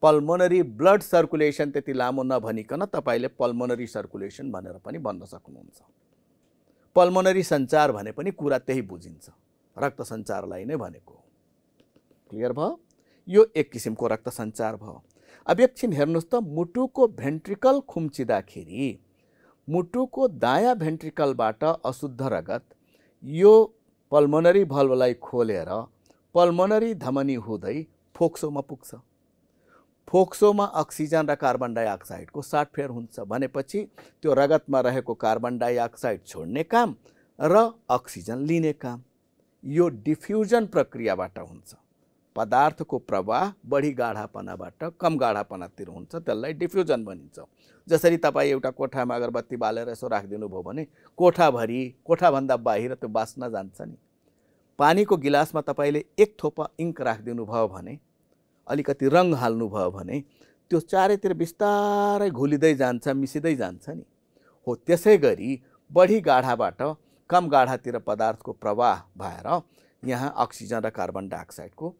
पल्मोनरी ब्लड सर्कुलेसन त्यति लामो नभनिकन तपाईँले पल्मोनरी सर्कुलेसन भनेर पनि भन्न सक्नुहुन्छ पल्मोनरी सञ्चार भने पनि कुरा त्यही बुझिन्छ रक्त सञ्चारलाई नै भनेको क्लियर भयो यो एक किसिमको रक्त सञ्चार भयो अब एकछिन हेर्नुहोस् त मुटुको भेन्ट्रिकल खुम्चिँदाखेरि मुटुको दायाँ भेन्ट्रिकलबाट अशुद्ध रगत यो पल्मोनरी भल्भलाई खोलेर पल्मोनरी धमनी हुँदै फोक्सोमा पुग्छ फोक्सोमा अक्सिजन र कार्बन डाइअक्साइडको साटफेर हुन्छ भनेपछि त्यो रगतमा रहेको कार्बन डाइअक्साइड छोड्ने काम र अक्सिजन लिने काम यो डिफ्युजन प्रक्रियाबाट हुन्छ पदार्थको प्रवाह बढी गाढापनाबाट कम गाढापनातिर हुन्छ त्यसलाई डिफ्युजन भनिन्छ जसरी तपाईँ एउटा कोठामा अगरबत्ती बालेर यसो भयो भने कोठाभरि कोठाभन्दा बाहिर त्यो बाँच्न जान्छ नि पानीको गिलासमा तपाईँले एक थोपा इङ्क राखिदिनु भयो भने अलिकति रङ हाल्नुभयो भने त्यो चारैतिर बिस्तारै घुलिँदै जान्छ मिसिँदै जान्छ नि हो त्यसै गरी बढी गाढाबाट कम गाढातिर पदार्थको प्रवाह भएर यहाँ अक्सिजन र कार्बन डाइअक्साइडको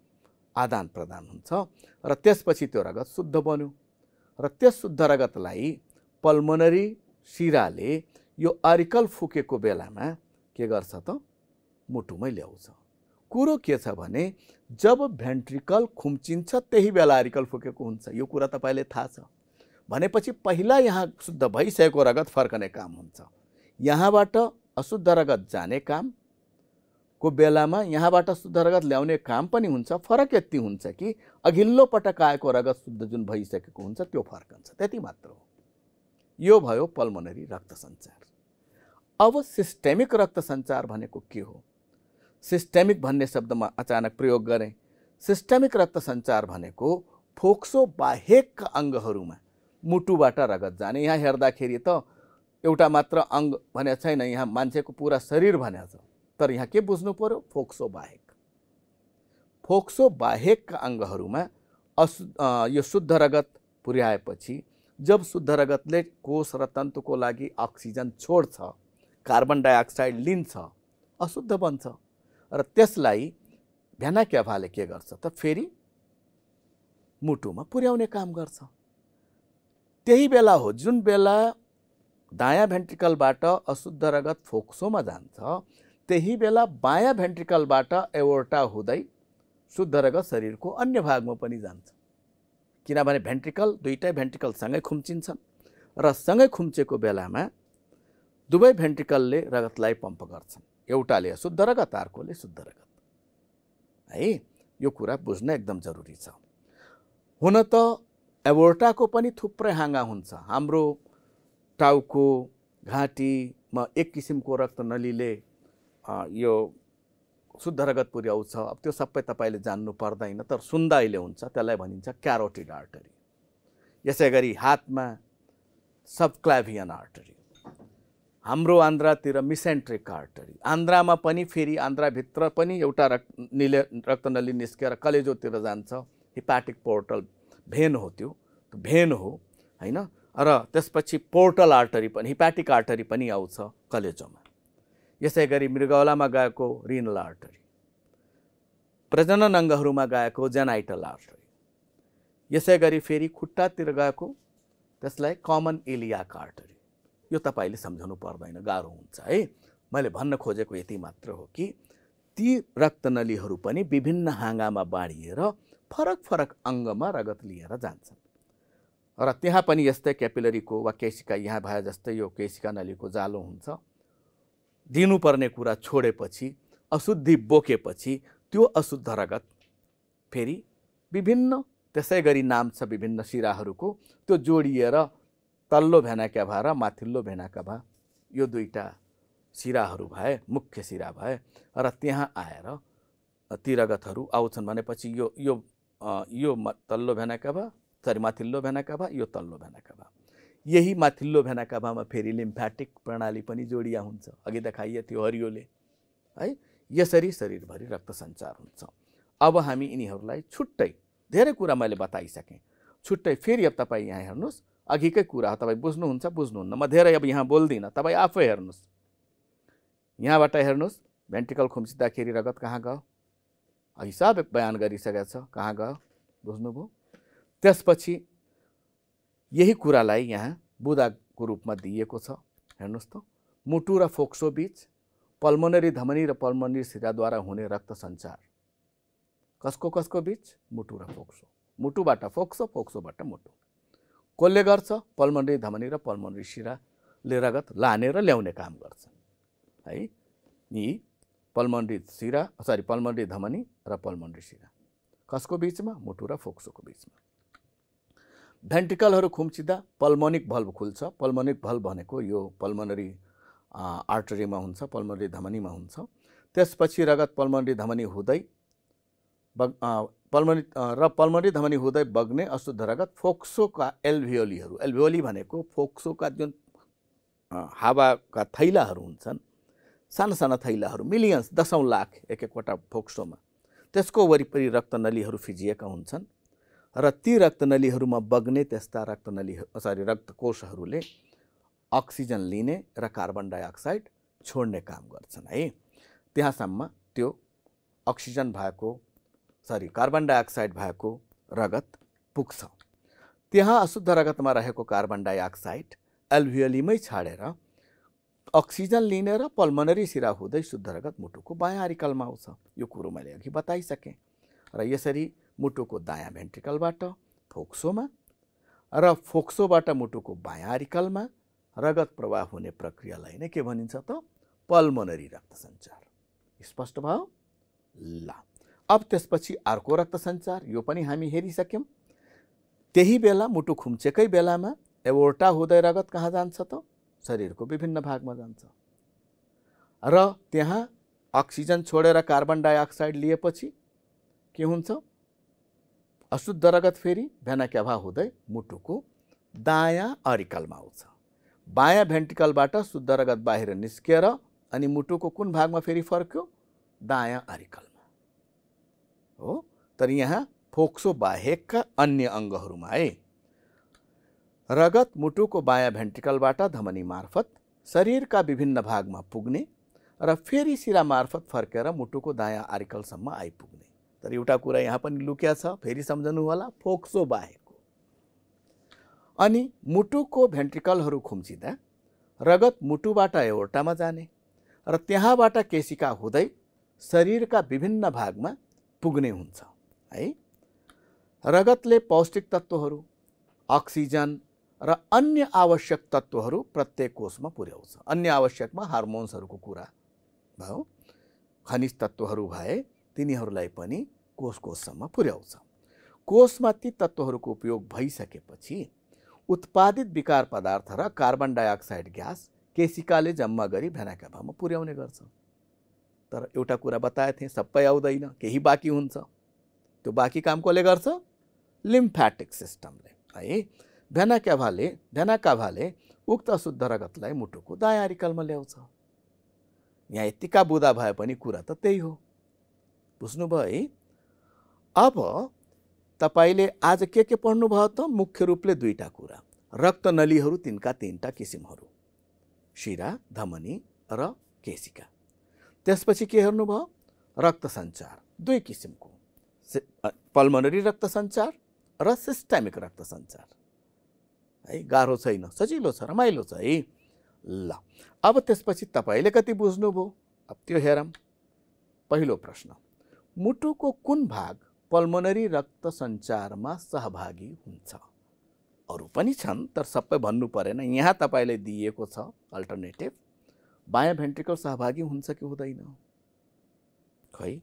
आदान प्रदान हुन्छ र त्यसपछि त्यो रगत शुद्ध बन्यो र त्यस शुद्ध रगतलाई पल्मोनरी सिराले यो अरिकल फुकेको बेलामा के गर्छ त मुटुमै ल्याउँछ कुरो के छ भने जब भेन्ट्रिकल खुम्चिन्छ त्यही बेला हरिकल फुकेको हुन्छ यो कुरा तपाईँले थाहा छ भनेपछि पहिला यहाँ शुद्ध भइसकेको रगत फर्कने काम हुन्छ यहाँबाट अशुद्ध रगत जाने काम को बेलामा यहाँबाट शुद्ध रगत ल्याउने काम पनि हुन्छ फरक यति हुन्छ कि अघिल्लो पटक आएको रगत शुद्ध जुन भइसकेको हुन्छ त्यो फर्कन्छ त्यति मात्र हो यो भयो पल्मोनरी रक्त सञ्चार अब सिस्टेमिक रक्त सञ्चार भनेको के हो सिस्टेमिक भन्ने शब्दमा अचानक प्रयोग गरेँ सिस्टेमिक रक्त सञ्चार भनेको फोक्सो बाहेकका अङ्गहरूमा मुटुबाट रगत जाने यहाँ हेर्दाखेरि त एउटा मात्र अङ्ग भने छैन यहाँ मान्छेको पुरा शरीर भने छ तर यहाँ के बुझ्नु पऱ्यो फोक्सो बाहेक फोक्सो बाहेकका अङ्गहरूमा असु यो शुद्ध रगत पुर्याएपछि जब शुद्ध रगतले कोष र तन्तुको लागि अक्सिजन छोड्छ कार्बन डाइअक्साइड लिन्छ अशुद्ध बन्छ र त्यसलाई भ्याना क्याभाले के गर्छ त फेरि मुटुमा पुर्याउने काम गर्छ त्यही बेला हो जुन बेला दायाँ भेन्ट्रिकलबाट अशुद्ध रगत फोक्सोमा जान्छ त्यही बेला बायाँ भेन्ट्रिकलबाट एवोर्टा हुँदै शुद्ध रगत शरीरको अन्य भागमा पनि जान्छ किनभने भेन्ट्रिकल दुईटै भेन्ट्रिकलसँगै खुम्चिन्छन् र सँगै खुम्चेको बेलामा दुवै भेन्ट्रिकलले रगतलाई पम्प गर्छन् एउटाले अशुद्ध रगत अर्कोले शुद्ध रगत है यो कुरा बुझ्न एकदम जरुरी छ हुन त एबोर्टाको पनि थुप्रै हाँगा हुन्छ हाम्रो टाउको घाँटीमा एक किसिमको रक्त नलीले यो शुद्ध रगत पुर्याउँछ अब त्यो सबै तपाईँले जान्नु पर्दैन तर सुन्दा अहिले हुन्छ त्यसलाई भनिन्छ क्यारोटिड आर्टरी यसै गरी हातमा सबक्लाभियन आर्टरी हाम्रो आन्ध्रातिर मिसेन्ट्रिक आर्टरी आन्ध्रामा पनि फेरि आन्ध्राभित्र पनि एउटा रक् निले रक्तनली निस्केर कलेजोतिर जान्छ हिपाटिक पोर्टल भेन हो त्यो भेन हो होइन र त्यसपछि पोर्टल आर्टरी पनि हिपाटिक आर्टरी पनि आउँछ कलेजोमा यसै गरी मृगौलामा गएको रिनल आर्टरी प्रजनन अङ्गहरूमा गएको जेनाइटल आर्टरी यसै गरी फेरि खुट्टातिर गएको त्यसलाई कमन एलिया आर्टरी यो तपाईँले सम्झाउनु पर्दैन गाह्रो हुन्छ है मैले भन्न खोजेको यति मात्र हो कि ती रक्तनलीहरू पनि विभिन्न हाँगामा बाँडिएर फरक फरक अङ्गमा रगत लिएर जान्छन् र त्यहाँ पनि यस्तै क्यापिलरीको वा केसिका यहाँ भए जस्तै यो केसिका नलीको जालो हुन्छ दिनुपर्ने कुरा छोडेपछि अशुद्धि बोकेपछि त्यो अशुद्ध रगत फेरि विभिन्न त्यसै गरी नाम छ विभिन्न सिराहरूको त्यो जोडिएर तल्लो भेनाका भा र माथिल्लो भेनाका भा यो दुईवटा सिराहरू भए मुख्य सिरा भए र त्यहाँ आएर तिरगतहरू आउँछन् भनेपछि यो यो यो तल्लो भेनाका भा सरी माथिल्लो भेनाका भा यो तल्लो भेनाका भा यही माथिल्लो भेनाका भामा फेरि लिम्फ्याटिक प्रणाली पनि जोडिया हुन्छ अघि देखाइयो त्यो हरियोले है यसरी शरीरभरि रक्त सञ्चार हुन्छ अब हामी यिनीहरूलाई छुट्टै धेरै कुरा मैले बताइसकेँ छुट्टै फेरि अब तपाईँ यहाँ हेर्नुहोस् अघिकै कुरा हो तपाईँ बुझ्नुहुन्छ बुझ्नुहुन्न म धेरै अब यहाँ बोल्दिनँ तपाईँ आफै हेर्नुहोस् यहाँबाट हेर्नुहोस् भेन्टिकल खुम्सिँदाखेरि रगत कहाँ गयो अघि सब बयान गरिसकेको छ कहाँ गयो बुझ्नुभयो त्यसपछि यही कुरालाई यहाँ बुदाको रूपमा दिइएको छ हेर्नुहोस् त मुटु र फोक्सो बिच पल्मोनरी धमनी र पल्मोनरी सिराद्वारा हुने रक्त सञ्चार कसको कसको बिच मुटु र फोक्सो मुटुबाट फोक्सो फोक्सोबाट मुटु कसले गर्छ पल्मोनरी धमनी र पल्मनरी सिराले रगत लाने र ल्याउने काम गर्छ है यी पल्मोनरी सिरा सरी पल्मोनरी धमनी र पल्मोनरी सिरा कसको बिचमा मुटु र फोक्सोको बिचमा भेन्टिकलहरू खुम्चिँदा पल्मोनिक भल्भ खुल्छ पल्मोनिक भल्भ भनेको यो पल्मनरी आर्टरीमा हुन्छ पल्मोनरी धमनीमा हुन्छ त्यसपछि रगत पल्मोनरी धमनी हुँदै पल्मरी र पल्मरी धमनी हुँदै बग्ने अशुद्धरगत फोक्सोका एल्भियोलीहरू एल्भियोली भनेको फोक्सोका जुन हावाका थैलाहरू हुन्छन् साना साना थैलाहरू मिलियन्स दसौँ लाख एक एकवटा फोक्सोमा त्यसको वरिपरि रक्तनलीहरू फिजिएका हुन्छन् र ती रक्तनलीहरूमा बग्ने त्यस्ता रक्तनलीहरू सरी रक्तकोषहरूले अक्सिजन लिने र कार्बन डाइअक्साइड छोड्ने काम गर्छन् है त्यहाँसम्म त्यो अक्सिजन भएको सरी कार्बन डाइअक्साइड भएको रगत पुग्छ त्यहाँ अशुद्ध रगतमा रहेको कार्बन डाइअक्साइड एल्भियोलीमै छाडेर अक्सिजन लिने र पल्मनरी सिरा हुँदै शुद्ध रगत मुटुको बायाँ आरिकलमा आउँछ यो कुरो मैले अघि बताइसकेँ र यसरी मुटुको दायाँ भेन्ट्रिकलबाट फोक्सोमा र फोक्सोबाट मुटुको बायाँ आरिकलमा रगत प्रवाह हुने प्रक्रियालाई नै के भनिन्छ त पल्मोनरी रक्त सञ्चार स्पष्ट भयो ल अब त्यसपछि अर्को रक्त सञ्चार यो पनि हामी हेरिसक्यौँ त्यही बेला मुटु खुम्चेकै बेलामा एवोर्टा हुँदै रगत कहाँ जान्छ त शरीरको विभिन्न भागमा जान्छ र त्यहाँ अक्सिजन छोडेर कार्बन डाइअक्साइड लिएपछि के हुन्छ अशुद्ध रगत फेरि भेनाक्याभा हुँदै मुटुको दायाँ अरिकलमा आउँछ बायाँ भेन्टिकलबाट शुद्ध रगत बाहिर निस्किएर अनि मुटुको कुन भागमा फेरि फर्क्यो दायाँ अरिकलमा हो तर यहाँ फोक्सो बाहेकका अन्य अङ्गहरूमा है रगत मुटुको बायाँ भेन्टिकलबाट धमनी मार्फत शरीरका विभिन्न भागमा पुग्ने र फेरि सिरा मार्फत फर्केर मुटुको दायाँ आर्कलसम्म आइपुग्ने तर एउटा कुरा यहाँ पनि लुक्या छ फेरि सम्झनु होला फोक्सो बाहेक अनि मुटुको भेन्ट्रिकलहरू खुम्चिँदा रगत मुटुबाट एउटामा जाने र त्यहाँबाट केसिका हुँदै शरीरका विभिन्न भागमा पुग्ने हुन्छ है रगतले पौष्टिक तत्त्वहरू अक्सिजन र अन्य आवश्यक तत्त्वहरू प्रत्येक कोषमा पुर्याउँछ अन्य आवश्यकमा हार्मोन्सहरूको कुरा भयो खनिज तत्त्वहरू भए तिनीहरूलाई पनि कोष कोषसम्म पुर्याउँछ कोषमा ती तत्त्वहरूको उपयोग भइसकेपछि उत्पादित विकार पदार्थ र कार्बन डाइअक्साइड ग्यास केसिकाले जम्मा गरी भेनाकाभामा पुर्याउने गर्छ तर एउटा कुरा बताएको थिएँ सबै आउँदैन केही बाँकी हुन्छ त्यो बाँकी काम कसले गर्छ लिम्फ्याटिक सिस्टमले है भ्यानाक्याभाले भ्यानाकाभाले उक्त शुद्ध रगतलाई मुटुको दायाँ आरिकलमा ल्याउँछ यहाँ यत्तिका बुदा भए पनि कुरा त त्यही हो बुझ्नुभयो है अब तपाईँले आज के के पढ्नुभयो त मुख्य रूपले दुईवटा कुरा रक्त रक्तनलीहरू तिनका तिनवटा किसिमहरू शिरा धमनी र केसिका त्यसपछि के हेर्नुभयो रक्त सञ्चार दुई किसिमको पल्मोनरी रक्त सञ्चार र सिस्टामिक रक्त सञ्चार है गाह्रो छैन सजिलो छ रमाइलो छ है ल अब त्यसपछि तपाईँले कति बुझ्नुभयो अब त्यो हेरौँ पहिलो प्रश्न मुटुको कुन भाग पल्मोनरी रक्त सञ्चारमा सहभागी हुन्छ अरू पनि छन् तर सबै भन्नु परेन यहाँ तपाईँले दिएको छ अल्टरनेटिभ बायाँ भेन्ट्रिकल सहभागी हुन्छ कि हुँदैन खै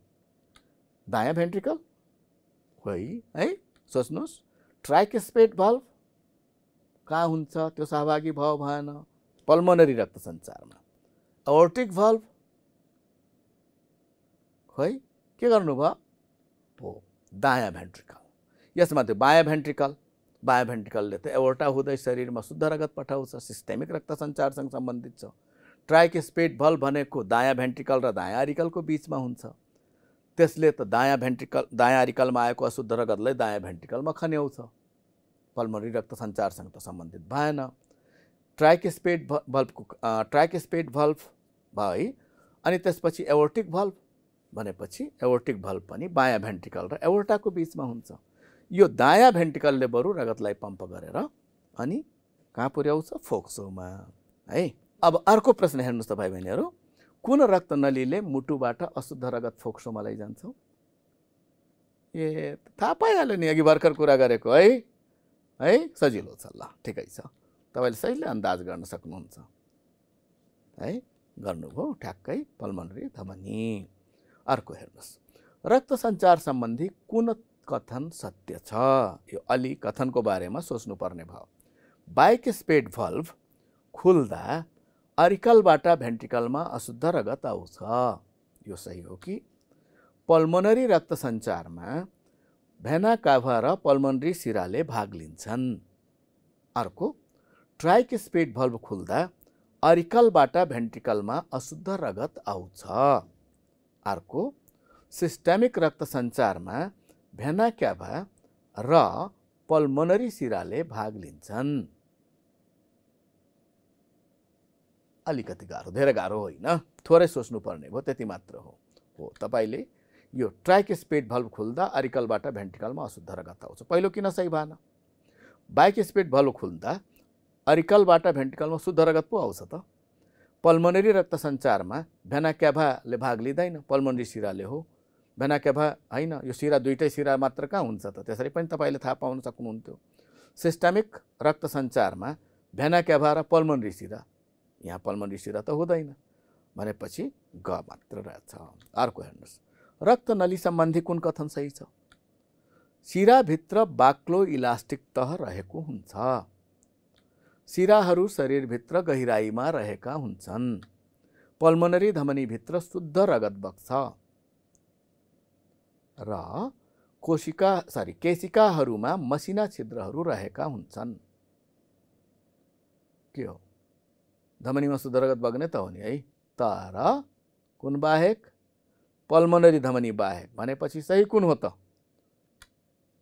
दायाँ भेन्ट्रिकल खै है सोच्नुहोस् ट्राइकेस्पेट भल्भ कहाँ हुन्छ त्यो सहभागी भयो भएन पल्मोनरी रक्त सञ्चारमा अर्टिक भल्भ खै के गर्नुभयो हो दायाँ भेन्ट्रिकल यसमा त्यो बायाँ भेन्ट्रिकल बायाँ भेन्ट्रिकलले त एउटा हुँदै शरीरमा शुद्ध रगत पठाउँछ सिस्टेमिक रक्त सञ्चारसँग सम्बन्धित छ ट्राइकेस्पेट भल भनेको दायाँ भेन्ट्रिकल र दायाँ अरिकलको बिचमा हुन्छ त्यसले त दायाँ भेन्ट्रिकल दायाँ अरिकलमा आएको अशुद्ध रगतलाई दायाँ भेन्ट्रिकलमा खन्याउँछ पल्मोनरी रक्त सञ्चारसँग त सम्बन्धित भएन ट्राइकेस्पेट भल्भको ट्राइकेस्पेट भल्भ भयो है अनि त्यसपछि एवोर्टिक भल्भ भनेपछि एवोर्टिक भल्भ पनि बायाँ भेन्ट्रिकल र एवोर्टाको बिचमा हुन्छ यो दायाँ भेन्ट्रिकलले बरु रगतलाई पम्प गरेर अनि कहाँ पुर्याउँछ फोक्सोमा है अब अर्को प्रश्न हेर्नुहोस् त भाइ बहिनीहरू कुन रक्त नलीले मुटुबाट अशुद्ध रगत फोक्सोमा लैजान्छौँ ए थाहा पाइहाल्यो नि अघि भर्खर कुरा गरेको है है सजिलो छ ल ठिकै छ तपाईँले सहीले अन्दाज गर्न सक्नुहुन्छ है गर्नुभयो ठ्याक्कै पल्मनरी धमनी अर्को हेर्नुहोस् रक्त सञ्चार सम्बन्धी कुन कथन सत्य छ यो अलि कथनको बारेमा सोच्नुपर्ने भयो बाइक स्पेड भल्भ खुल्दा अरिकलबाट भेन्टिकलमा अशुद्ध रगत आउँछ यो सही हो कि पल्मोनरी रक्त सञ्चारमा भेना काभा र पल्मोनरी सिराले भाग लिन्छन् अर्को ट्राइक स्पिड भल्भ खुल्दा अरिकलबाट भेन्टिकलमा अशुद्ध रगत आउँछ अर्को सिस्टेमिक रक्त सञ्चारमा भेना क्याभा र पल्मोनरी सिराले भाग लिन्छन् अलिकति गाह्रो धेरै गाह्रो होइन थोरै सोच्नुपर्ने भयो त्यति मात्र हो हो तपाईँले यो ट्राइक स्पेड भल्भ खुल्दा अरिकलबाट भेन्टिकलमा अशुद्ध रगत आउँछ पहिलो किन सही भएन बाइक स्पेड भल्भ खुल्दा अरिकलबाट भेन्टिकलमा शुद्ध रगत पो आउँछ त पल्मोनरी रक्त सञ्चारमा भेना भाग लिँदैन पल्मोनरी सिराले हो भेना क्याभा होइन यो सिरा दुइटै सिरा मात्र कहाँ हुन्छ त त्यसरी पनि तपाईँले थाहा पाउन सक्नुहुन्थ्यो सिस्टमिक रक्त सञ्चारमा भेना र पल्मोनरी सिरा यहाँ पल्मोनरी सिरा त हुँदैन भनेपछि ग मात्र रहेछ अर्को हेर्नुहोस् रक्त नली सम्बन्धी कुन कथन सही छ सिराभित्र बाक्लो इलास्टिक तह रहेको हुन्छ सिराहरू शरीरभित्र गहिराईमा रहेका हुन्छन् पल्मोनरी धमनीभित्र शुद्ध रगत बग्छ र कोशिका सरी केशिकाहरूमा मसिना छिद्रहरू रहेका हुन्छन् के हो धमनीमा सुदरगत बग्ने त हो नि है तर कुन बाहेक पल्मोनरी धमनी बाहेक भनेपछि सही कुन हो त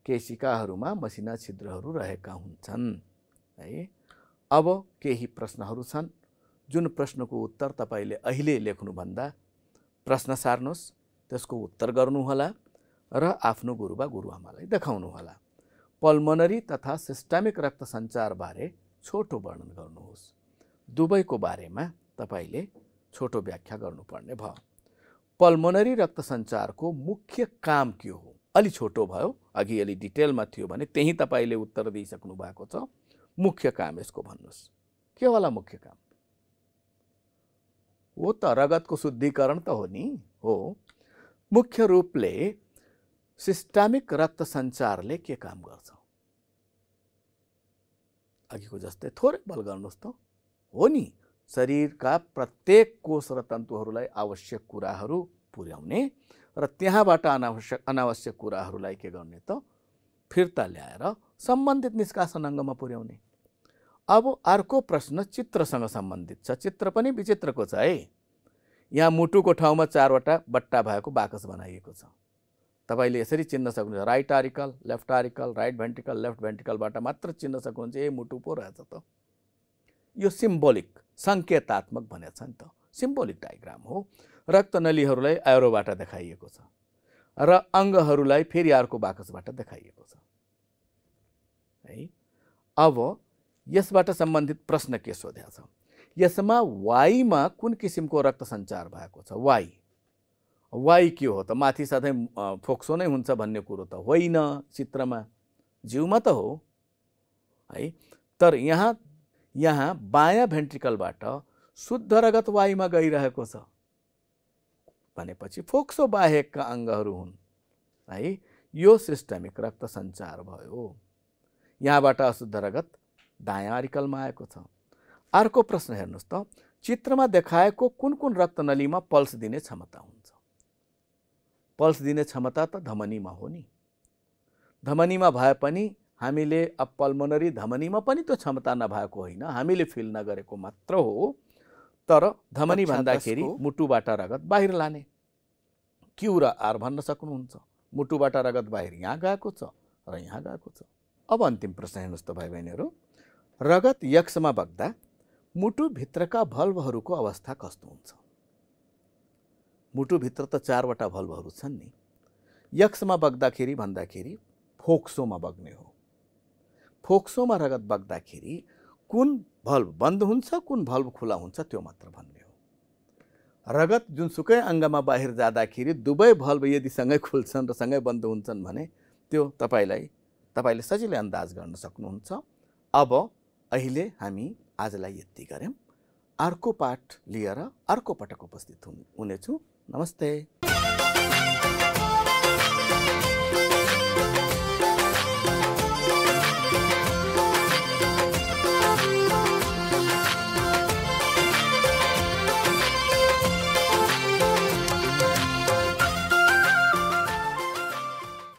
केसिकाहरूमा मसिना छिद्रहरू रहेका हुन्छन् है अब केही प्रश्नहरू छन् जुन प्रश्नको उत्तर तपाईँले अहिले लेख्नुभन्दा प्रश्न सार्नुहोस् त्यसको उत्तर गर्नुहोला र आफ्नो गुरुबा गुरुआमालाई देखाउनुहोला पल्मोनरी तथा सिस्टमिक रक्त सञ्चारबारे छोटो वर्णन गर्नुहोस् दुवैको बारेमा तपाईँले छोटो व्याख्या गर्नुपर्ने भयो पल्मोनरी रक्त सञ्चारको मुख्य काम के हो अलि छोटो भयो अघि अलि डिटेलमा थियो भने त्यहीँ तपाईँले उत्तर दिइसक्नु भएको छ मुख्य काम यसको भन्नुहोस् के होला मुख्य काम हो त रगतको शुद्धिकरण त हो नि हो मुख्य रूपले सिस्टामिक रक्त सञ्चारले के काम गर्छ अघिको जस्तै थोरै बल गर्नुहोस् त हो नि शरीरका प्रत्येक कोष र तन्तुहरूलाई आवश्यक कुराहरू पुर्याउने र त्यहाँबाट अनावश्यक अनावश्यक कुराहरूलाई के गर्ने त फिर्ता ल्याएर सम्बन्धित निष्कासन अङ्गमा पुर्याउने अब अर्को प्रश्न चित्रसँग सम्बन्धित छ चित्र पनि विचित्रको छ है यहाँ मुटुको ठाउँमा चारवटा बट्टा भएको बाकस बनाइएको छ तपाईँले यसरी चिन्न सक्नुहुन्छ right auricle left auricle right ventricle left भेन्टिकलबाट मात्र चिन्न सक्नुहुन्छ ए मुटु पो रहेछ त यो सिम्बोलिक सङ्केतात्मक भनेछ छ नि त सिम्बोलिक डायग्राम हो रक्तनलीहरूलाई एरोबाट देखाइएको छ र अङ्गहरूलाई फेरि अर्को बाकसबाट देखाइएको छ है अब यसबाट सम्बन्धित प्रश्न के सोधेको छ यसमा वाइमा कुन किसिमको रक्त सञ्चार भएको छ वाइ वाइ के हो त माथि साथै फोक्सो नै हुन्छ भन्ने कुरो त होइन चित्रमा जिउमा त हो है तर यहाँ यहाँ बायाँ भेन्ट्रिकलबाट शुद्ध रगत वायुमा गइरहेको छ भनेपछि फोक्सो बाहेकका अङ्गहरू हुन् है यो सिस्टमिक रक्त सञ्चार भयो यहाँबाट अशुद्ध रगत दायाँ अरिकलमा आएको छ अर्को प्रश्न हेर्नुहोस् त चित्रमा देखाएको कुन कुन रक्त नलीमा पल्स दिने क्षमता हुन्छ पल्स दिने क्षमता त धमनीमा हो नि धमनीमा भए पनि हामीले अब पल्मोनरी धमनीमा पनि त्यो क्षमता नभएको होइन हामीले फिल नगरेको मात्र हो तर धमनी भन्दाखेरि मुटुबाट रगत बाहिर लाने क्यु र आर भन्न सक्नुहुन्छ मुटुबाट रगत बाहिर यहाँ गएको छ र यहाँ गएको छ अब अन्तिम प्रश्न हेर्नुहोस् त भाइ बहिनीहरू रगत यक्समा बग्दा मुटुभित्रका भल्बहरूको अवस्था कस्तो हुन्छ मुटुभित्र त चारवटा भल्बहरू छन् नि यक्समा बग्दाखेरि भन्दाखेरि फोक्सोमा बग्ने हो फोक्सोमा रगत बग्दाखेरि कुन भल्ब बन्द हुन्छ कुन भल्ब खुला हुन्छ त्यो मात्र भन्ने हो रगत जुनसुकै अङ्गमा बाहिर जाँदाखेरि दुवै भल्ब यदि सँगै खुल्छन् र सँगै बन्द हुन्छन् भने त्यो तपाईँलाई तपाईँले सजिलै अन्दाज गर्न सक्नुहुन्छ अब अहिले हामी आजलाई यति गऱ्यौँ अर्को पाठ लिएर अर्को पटक उपस्थित हुनेछु नमस्ते